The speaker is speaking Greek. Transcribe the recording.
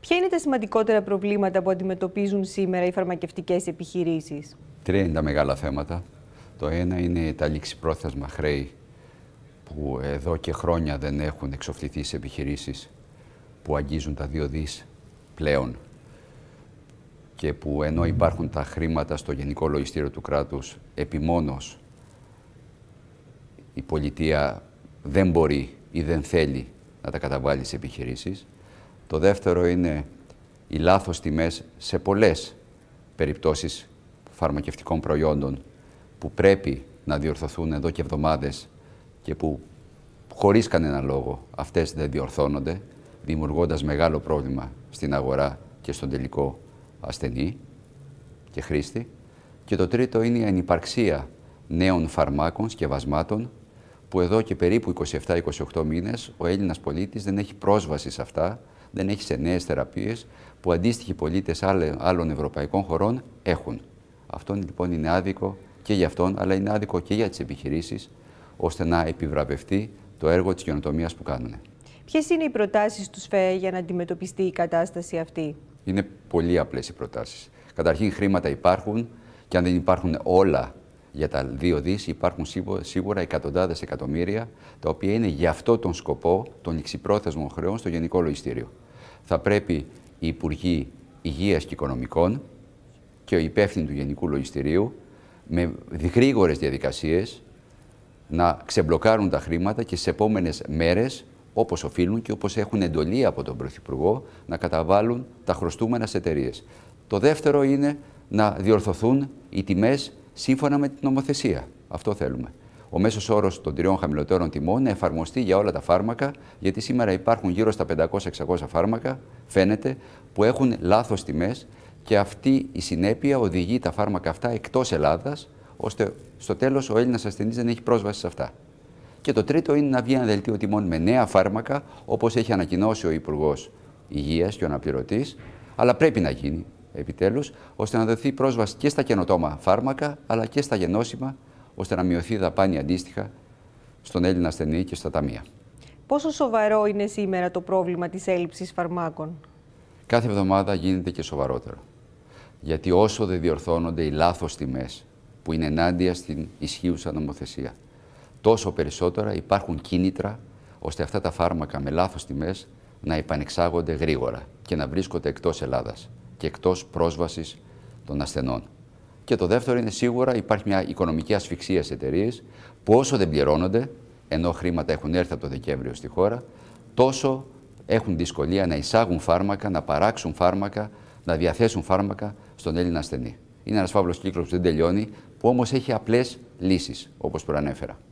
Ποια είναι τα σημαντικότερα προβλήματα που αντιμετωπίζουν σήμερα οι φαρμακευτικές επιχειρήσεις. Τρία είναι τα μεγάλα θέματα. Το ένα είναι τα πρόθεσμα χρέη που εδώ και χρόνια δεν έχουν εξοφληθεί σε επιχειρήσεις που αγγίζουν τα δύο δις πλέον και που ενώ υπάρχουν τα χρήματα στο Γενικό Λογιστήριο του κράτους επιμόνως η πολιτεία δεν μπορεί ή δεν θέλει να τα καταβάλει σε επιχειρήσεις. Το δεύτερο είναι οι λάθος τιμές σε πολλές περιπτώσεις φαρμακευτικών προϊόντων που πρέπει να διορθωθούν εδώ και εβδομάδες και που χωρίς κανένα λόγο αυτές δεν διορθώνονται, δημιουργώντας μεγάλο πρόβλημα στην αγορά και στον τελικό ασθενή και χρήστη. Και το τρίτο είναι η ανυπαρξία νέων φαρμάκων, σκευασμάτων, που εδώ και περίπου 27-28 μήνες ο Έλληνας πολίτης δεν έχει πρόσβαση σε αυτά, δεν έχει σε νέες θεραπείες που αντίστοιχοι πολίτες άλλων ευρωπαϊκών χωρών έχουν. Αυτό λοιπόν είναι άδικο και για αυτόν, αλλά είναι άδικο και για τις επιχειρήσεις, ώστε να επιβραβευτεί το έργο της καινοτομίας που κάνουν. Ποιες είναι οι προτάσεις του ΣΦΕΕ για να αντιμετωπιστεί η κατάσταση αυτή, Είναι πολύ απλές οι προτάσεις. Καταρχήν, χρήματα υπάρχουν και αν δεν υπάρχουν όλα για τα δύο δις υπάρχουν σίγουρα εκατοντάδες εκατομμύρια, τα οποία είναι για αυτό τον σκοπό των ληξιπρόθεσμων χρεών στο Γενικό Λογιστήριο. Θα πρέπει οι Υπουργοί Υγείας και Οικονομικών και ο υπεύθυνοι του Γενικού Λογιστηρίου με γρήγορες διαδικασίες να ξεμπλοκάρουν τα χρήματα και σε επόμενες μέρες όπως οφείλουν και όπως έχουν εντολή από τον Πρωθυπουργό να καταβάλουν τα χρωστούμενα σε εταιρείες. Το δεύτερο είναι να διορθωθούν οι τιμές σύμφωνα με την νομοθεσία. Αυτό θέλουμε. Ο μέσος όρος των τριών χαμηλότερων τιμών να εφαρμοστεί για όλα τα φάρμακα, γιατί σήμερα υπάρχουν γύρω στα 500-600 φάρμακα, φαίνεται, που έχουν λάθος τιμές και αυτή η συνέπεια οδηγεί τα φάρμακα αυτά εκτός Ελλάδας, ώστε στο τέλος ο Έλληνας ασθενής δεν έχει πρόσβαση σε αυτά. Και το τρίτο είναι να βγει ένα δελτίο τιμών με νέα φάρμακα, όπως έχει ανακοινώσει ο Υπουργός Υγείας και ο Αναπληρωτής, αλλά πρέπει να γίνει επιτέλους, ώστε να δοθεί πρόσβαση και στα καινοτόμα φάρμακα, αλλά και στα γενώσιμα, ώστε να μειωθεί η δαπάνη αντίστοιχα στον Έλληνα ασθενή και στα ταμεία. Πόσο σοβαρό είναι σήμερα το πρόβλημα της έλλειψης φαρμάκων? Κάθε εβδομάδα γίνεται και σοβαρότερο. Γιατί όσο δεν διορθώνονται οι λάθος τιμές που είναι ενάντια στην ισχύουσα νομοθεσία, τόσο περισσότερα υπάρχουν κίνητρα ώστε αυτά τα φάρμακα με λάθος τιμές να επανεξάγονται γρήγορα και να βρίσκονται εκτός Ελλάδας και εκτός πρόσβασης των ασθενών. Και το δεύτερο είναι σίγουρα υπάρχει μια οικονομική ασφυξία στι εταιρείες που όσο δεν πληρώνονται, ενώ χρήματα έχουν έρθει από το Δεκέμβριο στη χώρα, τόσο έχουν δυσκολία να εισάγουν φάρμακα, να παράξουν φάρμακα, να διαθέσουν φάρμακα στον Έλληνα ασθενή. Είναι ένας φαύλος κύκλος που δεν τελειώνει, που όμως έχει απλές λύσεις, όπως προανέφερα.